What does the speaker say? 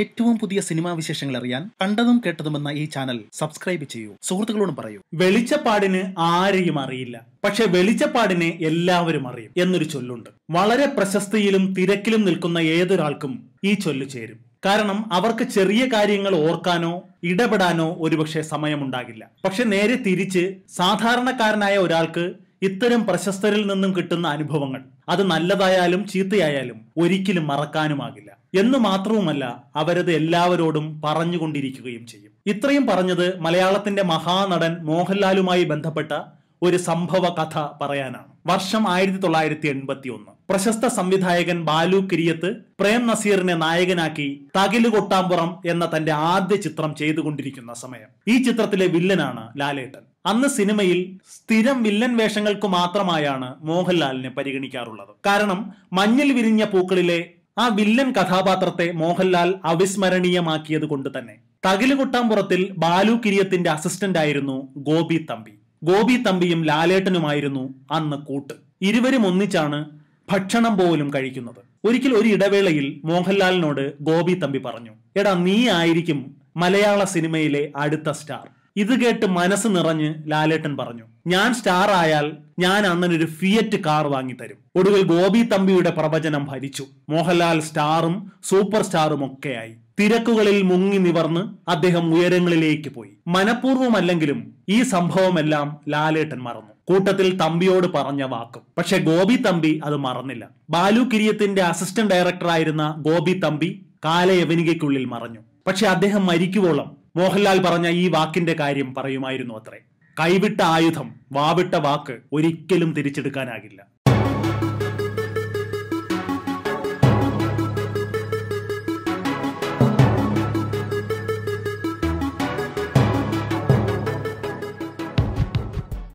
ഏറ്റവും പുതിയ സിനിമാ വിശേഷങ്ങൾ അറിയാൻ കണ്ടതും കേട്ടതുമെന്ന ഈ ചാനൽ സബ്സ്ക്രൈബ് ചെയ്യൂ സുഹൃത്തുക്കളോടും പറയൂ വെളിച്ചപ്പാടിന് ആരെയും അറിയില്ല പക്ഷെ വെളിച്ചപ്പാടിനെ എല്ലാവരും അറിയും എന്നൊരു ചൊല്ലുണ്ട് വളരെ പ്രശസ്തിയിലും തിരക്കിലും നിൽക്കുന്ന ഏതൊരാൾക്കും ഈ ചൊല്ലു ചേരും കാരണം അവർക്ക് ചെറിയ കാര്യങ്ങൾ ഓർക്കാനോ ഇടപെടാനോ ഒരുപക്ഷെ സമയമുണ്ടാകില്ല പക്ഷെ നേരെ തിരിച്ച് സാധാരണക്കാരനായ ഒരാൾക്ക് ഇത്തരം പ്രശസ്തരിൽ നിന്നും കിട്ടുന്ന അനുഭവങ്ങൾ അത് നല്ലതായാലും ചീത്തയായാലും ഒരിക്കലും മറക്കാനുമാകില്ല എന്ന് മാത്രവുമല്ല അവരത് എല്ലാവരോടും പറഞ്ഞുകൊണ്ടിരിക്കുകയും ചെയ്യും ഇത്രയും പറഞ്ഞത് മലയാളത്തിന്റെ മഹാനടൻ മോഹൻലാലുമായി ബന്ധപ്പെട്ട ഒരു സംഭവ കഥ പറയാനാണ് വർഷം ആയിരത്തി തൊള്ളായിരത്തി എൺപത്തി ഒന്ന് പ്രശസ്ത സംവിധായകൻ ബാലു കിരിയത്ത് പ്രേം നസീറിനെ നായകനാക്കി തകിലുകൊട്ടാമ്പുറം എന്ന തന്റെ ആദ്യ ചിത്രം ചെയ്തുകൊണ്ടിരിക്കുന്ന സമയം ഈ ചിത്രത്തിലെ വില്ലനാണ് ലാലേട്ടൻ അന്ന് സിനിമയിൽ സ്ഥിരം വില്ലൻ വേഷങ്ങൾക്ക് മാത്രമായാണ് മോഹൻലാലിനെ പരിഗണിക്കാറുള്ളത് കാരണം മഞ്ഞിൽ വിരിഞ്ഞ പൂക്കളിലെ ആ വില്ലൻ കഥാപാത്രത്തെ മോഹൻലാൽ അവിസ്മരണീയമാക്കിയത് കൊണ്ട് തന്നെ തകിലുകുട്ടാമ്പുറത്തിൽ ബാലു കിരിയത്തിന്റെ അസിസ്റ്റന്റ് ആയിരുന്നു ഗോപി തമ്പി ഗോപി തമ്പിയും ലാലേട്ടനുമായിരുന്നു അന്ന് കൂട്ട് ഇരുവരും ഒന്നിച്ചാണ് ഭക്ഷണം പോലും കഴിക്കുന്നത് ഒരിക്കൽ ഒരു ഇടവേളയിൽ മോഹൻലാലിനോട് ഗോപി തമ്പി പറഞ്ഞു എടാ നീ ആയിരിക്കും മലയാള സിനിമയിലെ അടുത്ത സ്റ്റാർ ഇത് കേട്ട് മനസ്സ് നിറഞ്ഞ് ലാലേട്ടൻ പറഞ്ഞു ഞാൻ സ്റ്റാർ ആയാൽ ഞാൻ അന്നനൊരു ഫിയറ്റ് കാർ വാങ്ങിത്തരും ഒടുവിൽ ഗോപി തമ്പിയുടെ പ്രവചനം ഭരിച്ചു മോഹൻലാൽ സ്റ്റാറും സൂപ്പർ സ്റ്റാറും ഒക്കെയായി തിരക്കുകളിൽ മുങ്ങി നിവർന്ന് അദ്ദേഹം ഉയരങ്ങളിലേക്ക് പോയി മനഃപൂർവ്വമല്ലെങ്കിലും ഈ സംഭവമെല്ലാം ലാലേട്ടൻ മറന്നു കൂട്ടത്തിൽ തമ്പിയോട് പറഞ്ഞ വാക്കും പക്ഷെ ഗോപി തമ്പി അത് മറന്നില്ല ബാലു കിരിയത്തിന്റെ അസിസ്റ്റന്റ് ഡയറക്ടറായിരുന്ന ഗോപി തമ്പി കാലയവനികയ്ക്കുള്ളിൽ മറഞ്ഞു പക്ഷെ അദ്ദേഹം മരിക്കുവോളം മോഹൻലാൽ പറഞ്ഞ ഈ വാക്കിന്റെ കാര്യം പറയുമായിരുന്നു അത്രേ കൈവിട്ട ആയുധം വാവിട്ട വാക്ക് ഒരിക്കലും തിരിച്ചെടുക്കാനാകില്ല